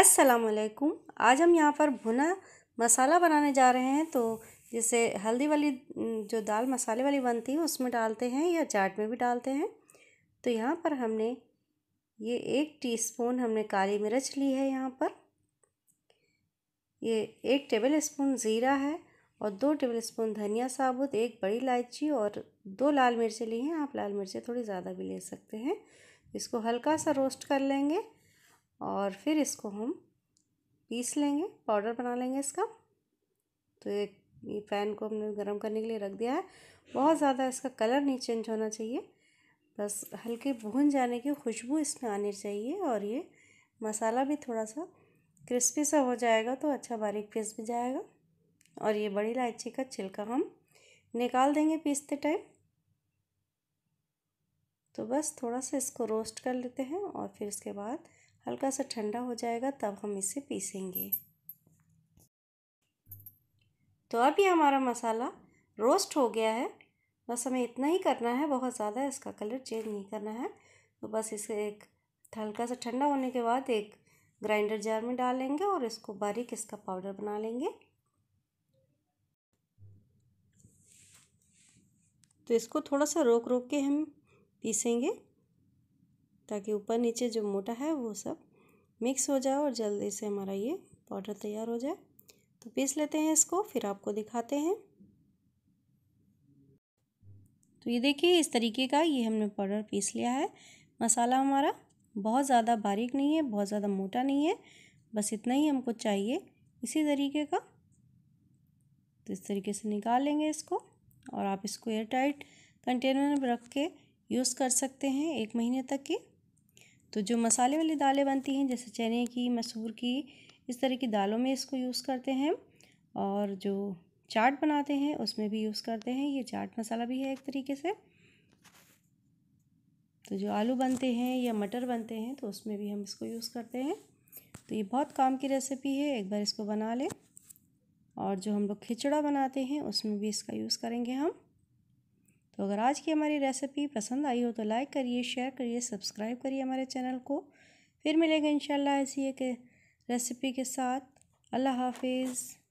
असलकुम आज हम यहाँ पर भुना मसाला बनाने जा रहे हैं तो जैसे हल्दी वाली जो दाल मसाले वाली बनती है उसमें डालते हैं या चाट में भी डालते हैं तो यहाँ पर हमने ये एक टीस्पून हमने काली मिर्च ली है यहाँ पर ये एक टेबल स्पून ज़ीरा है और दो टेबल स्पून धनिया साबुत एक बड़ी इलायची और दो लाल मिर्चें ली हैं आप लाल मिर्चें थोड़ी ज़्यादा भी ले सकते हैं इसको हल्का सा रोस्ट कर लेंगे और फिर इसको हम पीस लेंगे पाउडर बना लेंगे इसका तो ये ये पैन को हमने गर्म करने के लिए रख दिया है बहुत ज़्यादा इसका कलर नहीं चेंज होना चाहिए बस हल्के भून जाने की खुशबू इसमें आनी चाहिए और ये मसाला भी थोड़ा सा क्रिस्पी सा हो जाएगा तो अच्छा बारीक पीस भी जाएगा और ये बड़ी इलायची का छिलका हम निकाल देंगे पीसते टाइम तो बस थोड़ा सा इसको रोस्ट कर लेते हैं और फिर इसके बाद हल्का सा ठंडा हो जाएगा तब हम इसे पीसेंगे तो अब ये हमारा मसाला रोस्ट हो गया है बस हमें इतना ही करना है बहुत ज़्यादा इसका कलर चेंज नहीं करना है तो बस इसे एक हल्का सा ठंडा होने के बाद एक ग्राइंडर जार में डालेंगे और इसको बारीक इसका पाउडर बना लेंगे तो इसको थोड़ा सा रोक रोक के हम पीसेंगे ताकि ऊपर नीचे जो मोटा है वो सब मिक्स हो जाए और जल्दी से हमारा ये पाउडर तैयार हो जाए तो पीस लेते हैं इसको फिर आपको दिखाते हैं तो ये देखिए इस तरीके का ये हमने पाउडर पीस लिया है मसाला हमारा बहुत ज़्यादा बारीक नहीं है बहुत ज़्यादा मोटा नहीं है बस इतना ही हमको चाहिए इसी तरीके का तो इस तरीके से निकाल लेंगे इसको और आप इसको एयर टाइट कंटेनर में रख के यूज़ कर सकते हैं एक महीने तक की तो जो मसाले वाली दालें बनती हैं जैसे चने की मसूर की इस तरह की दालों में इसको यूज़ करते हैं और जो चाट बनाते हैं उसमें भी यूज़ करते हैं ये चाट मसाला भी है एक तरीके से तो जो आलू बनते हैं या मटर बनते हैं तो उसमें भी हम इसको यूज़ करते हैं तो ये बहुत काम की रेसिपी है एक बार इसको बना लें और जो हम लोग खिचड़ा बनाते हैं उसमें भी इसका यूज़ करेंगे हम तो अगर आज की हमारी रेसिपी पसंद आई हो तो लाइक करिए शेयर करिए सब्सक्राइब करिए हमारे चैनल को फिर मिलेंगे इन ऐसी एक रेसिपी के साथ अल्लाह हाफिज़